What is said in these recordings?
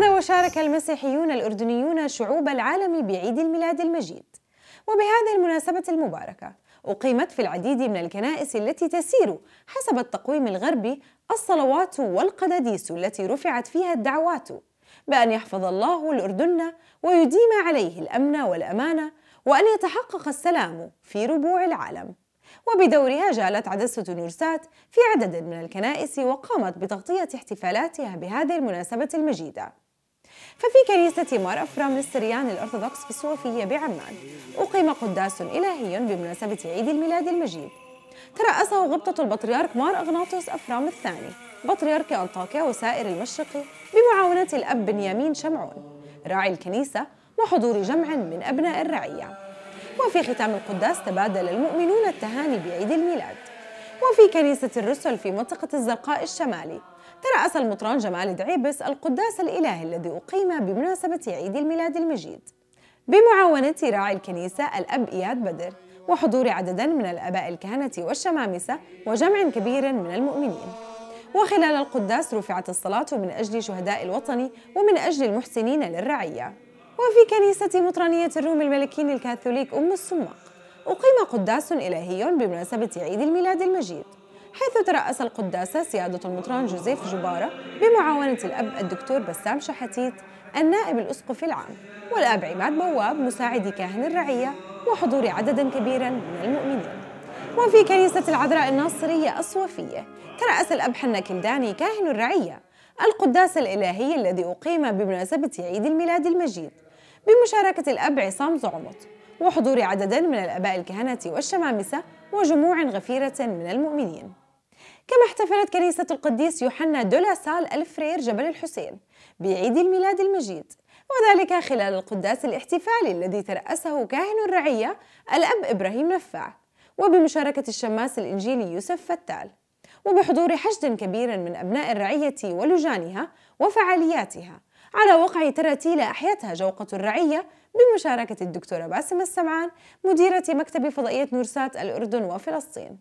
عاد وشارك المسيحيون الأردنيون شعوب العالم بعيد الميلاد المجيد وبهذه المناسبة المباركة أقيمت في العديد من الكنائس التي تسير حسب التقويم الغربي الصلوات والقداديس التي رفعت فيها الدعوات بأن يحفظ الله الأردن ويديم عليه الأمن والأمانة وأن يتحقق السلام في ربوع العالم وبدورها جالت عدسة نورسات في عدد من الكنائس وقامت بتغطية احتفالاتها بهذه المناسبة المجيدة ففي كنيسة مار أفرام للسريان الأرثوذكس الصوفية بعمان أقيم قداس إلهي بمناسبة عيد الميلاد المجيد ترأسه غبطة البطريرك مار أغناطوس أفرام الثاني بطريرك أنطاكيا وسائر المشرق بمعاونة الأب بنيامين شمعون راعي الكنيسة وحضور جمع من أبناء الرعية وفي ختام القداس تبادل المؤمنون التهاني بعيد الميلاد وفي كنيسة الرسل في منطقة الزرقاء الشمالي ترأس المطران جمال دعيبس القداس الإلهي الذي أقيم بمناسبة عيد الميلاد المجيد بمعاونة راعي الكنيسة الأب إياد بدر وحضور عدد من الآباء الكهنة والشمامسة وجمع كبير من المؤمنين وخلال القداس رفعت الصلاة من أجل شهداء الوطن ومن أجل المحسنين للرعية وفي كنيسة مطرانية الروم الملكين الكاثوليك أم السماق أقيم قداس إلهي بمناسبة عيد الميلاد المجيد حيث ترأس القداس سيادة المطران جوزيف جبارة بمعاونة الأب الدكتور بسام شحتيت النائب الأسقف العام والأب عماد بواب مساعد كاهن الرعية وحضور عدد كبير من المؤمنين وفي كنيسة العذراء الناصرية الصوفية ترأس الأب حنا كلداني كاهن الرعية القداس الإلهي الذي أقيم بمناسبة عيد الميلاد المجيد بمشاركة الأب عصام زعمط وحضور عدد من الآباء الكهنة والشمامسة وجموع غفيرة من المؤمنين كما احتفلت كنيسة القديس يوحنا دولا سال الفرير جبل الحسين بعيد الميلاد المجيد وذلك خلال القداس الاحتفالي الذي ترأسه كاهن الرعية الأب إبراهيم نفاع وبمشاركة الشماس الإنجيلي يوسف فتال وبحضور حشد كبير من أبناء الرعية ولجانها وفعالياتها على وقع تراتيل أحيتها جوقة الرعية بمشاركة الدكتورة باسم السمعان مديرة مكتب فضائية نورسات الأردن وفلسطين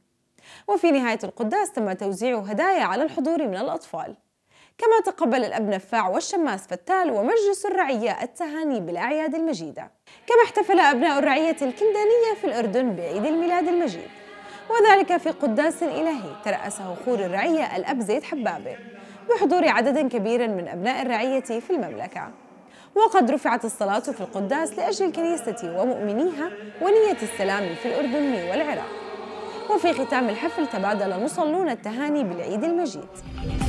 وفي نهاية القداس تم توزيع هدايا على الحضور من الأطفال كما تقبل الأب نفاع والشماس فتال ومجلس الرعية التهاني بالأعياد المجيدة كما احتفل أبناء الرعية الكندانية في الأردن بعيد الميلاد المجيد وذلك في قداس إلهي ترأسه خور الرعية الأب زيد حبابي بحضور عدد كبير من أبناء الرعية في المملكة وقد رفعت الصلاة في القداس لأجل الكنيسة ومؤمنيها ونية السلام في الأردن والعراق وفي ختام الحفل تبادل المصلون التهاني بالعيد المجيد